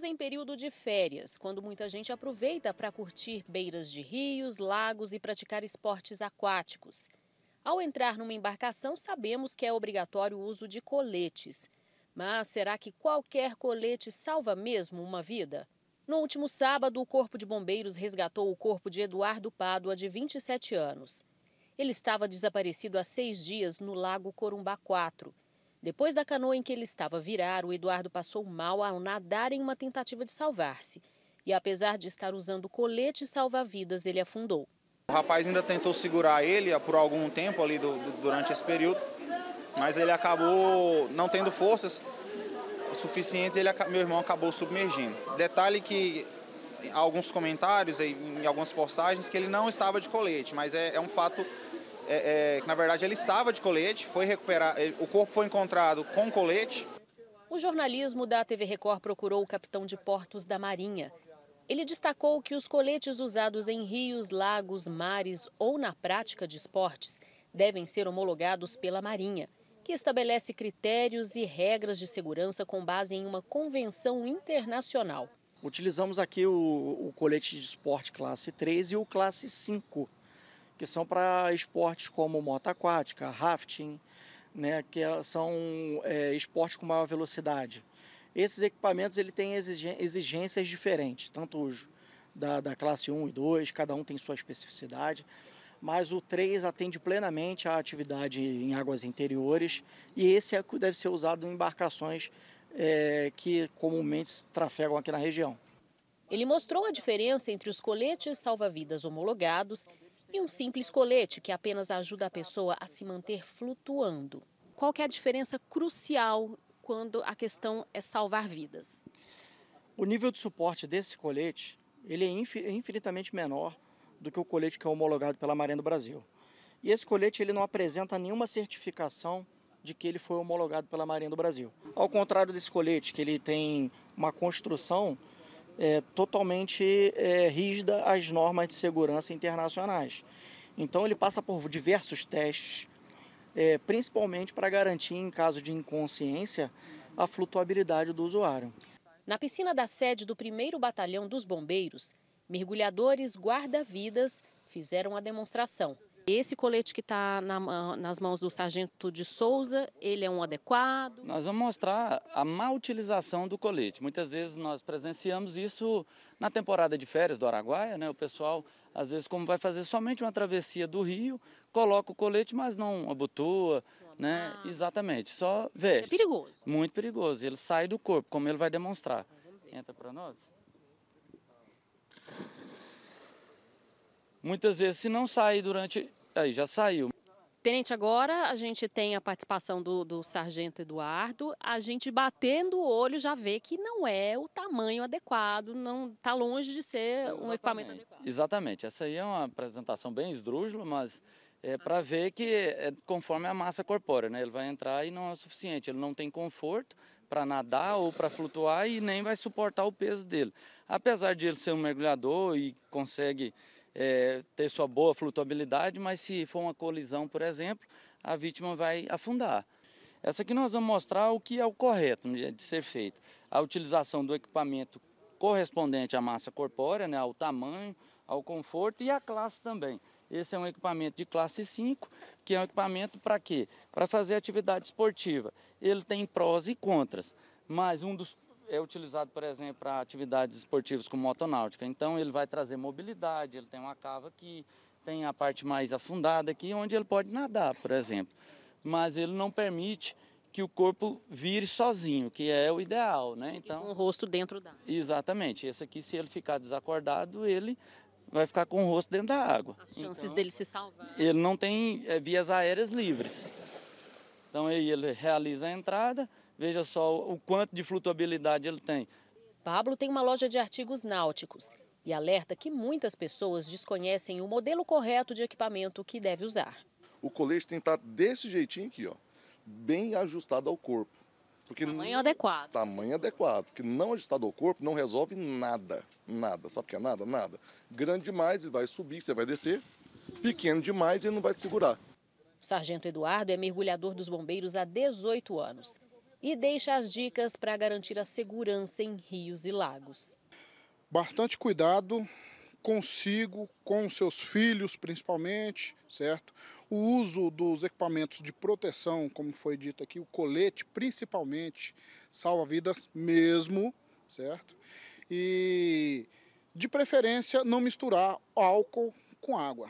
Estamos em período de férias, quando muita gente aproveita para curtir beiras de rios, lagos e praticar esportes aquáticos. Ao entrar numa embarcação, sabemos que é obrigatório o uso de coletes. Mas será que qualquer colete salva mesmo uma vida? No último sábado, o Corpo de Bombeiros resgatou o corpo de Eduardo Pádua, de 27 anos. Ele estava desaparecido há seis dias no Lago Corumbá 4. Depois da canoa em que ele estava virar, o Eduardo passou mal ao nadar em uma tentativa de salvar-se. E apesar de estar usando colete salva-vidas, ele afundou. O rapaz ainda tentou segurar ele ah, por algum tempo ali do, do, durante esse período, mas ele acabou não tendo forças suficientes, meu irmão acabou submergindo. Detalhe que alguns comentários, em algumas postagens, que ele não estava de colete, mas é, é um fato é, é, que na verdade ele estava de colete, foi recuperar, o corpo foi encontrado com colete. O jornalismo da TV Record procurou o capitão de portos da Marinha. Ele destacou que os coletes usados em rios, lagos, mares ou na prática de esportes devem ser homologados pela Marinha, que estabelece critérios e regras de segurança com base em uma convenção internacional. Utilizamos aqui o, o colete de esporte classe 3 e o classe 5 que são para esportes como moto aquática, rafting, né, que é, são é, esportes com maior velocidade. Esses equipamentos ele tem exigências diferentes, tanto os da, da classe 1 e 2, cada um tem sua especificidade, mas o 3 atende plenamente à atividade em águas interiores e esse é o que deve ser usado em embarcações é, que comumente trafegam aqui na região. Ele mostrou a diferença entre os coletes salva-vidas homologados e um simples colete que apenas ajuda a pessoa a se manter flutuando. Qual que é a diferença crucial quando a questão é salvar vidas? O nível de suporte desse colete ele é, é infinitamente menor do que o colete que é homologado pela Marinha do Brasil. E esse colete ele não apresenta nenhuma certificação de que ele foi homologado pela Marinha do Brasil. Ao contrário desse colete, que ele tem uma construção é, totalmente é, rígida às normas de segurança internacionais. Então ele passa por diversos testes, é, principalmente para garantir, em caso de inconsciência, a flutuabilidade do usuário. Na piscina da sede do 1 Batalhão dos Bombeiros, mergulhadores guarda-vidas fizeram a demonstração. Esse colete que está na, nas mãos do sargento de Souza, ele é um adequado? Nós vamos mostrar a má utilização do colete. Muitas vezes nós presenciamos isso na temporada de férias do Araguaia, né? O pessoal, às vezes, como vai fazer somente uma travessia do rio, coloca o colete, mas não abotoa, né? Ah. Exatamente, só veste. é perigoso. Muito perigoso. Ele sai do corpo, como ele vai demonstrar. Entra para nós. Muitas vezes, se não sair durante. Aí já saiu. Tenente, agora a gente tem a participação do, do, sargento Eduardo. A gente batendo o olho já vê que não é o tamanho adequado, não está longe de ser Exatamente. um equipamento adequado. Exatamente. Essa aí é uma apresentação bem esdrúxula, mas é para ver que é conforme a massa corpórea, né? Ele vai entrar e não é o suficiente. Ele não tem conforto para nadar ou para flutuar e nem vai suportar o peso dele. Apesar de ele ser um mergulhador e consegue é, ter sua boa flutuabilidade, mas se for uma colisão, por exemplo, a vítima vai afundar. Essa aqui nós vamos mostrar o que é o correto né, de ser feito. A utilização do equipamento correspondente à massa corpórea, né, ao tamanho, ao conforto e à classe também. Esse é um equipamento de classe 5, que é um equipamento para quê? Para fazer atividade esportiva. Ele tem prós e contras, mas um dos é utilizado, por exemplo, para atividades esportivas como motonáutica. Então, ele vai trazer mobilidade, ele tem uma cava aqui, tem a parte mais afundada aqui, onde ele pode nadar, por exemplo. Mas ele não permite que o corpo vire sozinho, que é o ideal, né? Então, com o rosto dentro da água. Exatamente. Esse aqui, se ele ficar desacordado, ele vai ficar com o rosto dentro da água. As chances então, dele se salvar. Ele não tem é, vias aéreas livres. Então, ele realiza a entrada, Veja só o quanto de flutuabilidade ele tem. Pablo tem uma loja de artigos náuticos e alerta que muitas pessoas desconhecem o modelo correto de equipamento que deve usar. O colete tem que estar desse jeitinho aqui, ó, bem ajustado ao corpo. Porque tamanho não... adequado. Tamanho adequado, porque não ajustado ao corpo não resolve nada, nada. Sabe o que é nada? Nada. Grande demais ele vai subir, você vai descer. Pequeno demais ele não vai te segurar. O sargento Eduardo é mergulhador dos bombeiros há 18 anos e deixa as dicas para garantir a segurança em rios e lagos. Bastante cuidado consigo, com seus filhos principalmente, certo? O uso dos equipamentos de proteção, como foi dito aqui, o colete principalmente, salva vidas mesmo, certo? E de preferência não misturar álcool com água.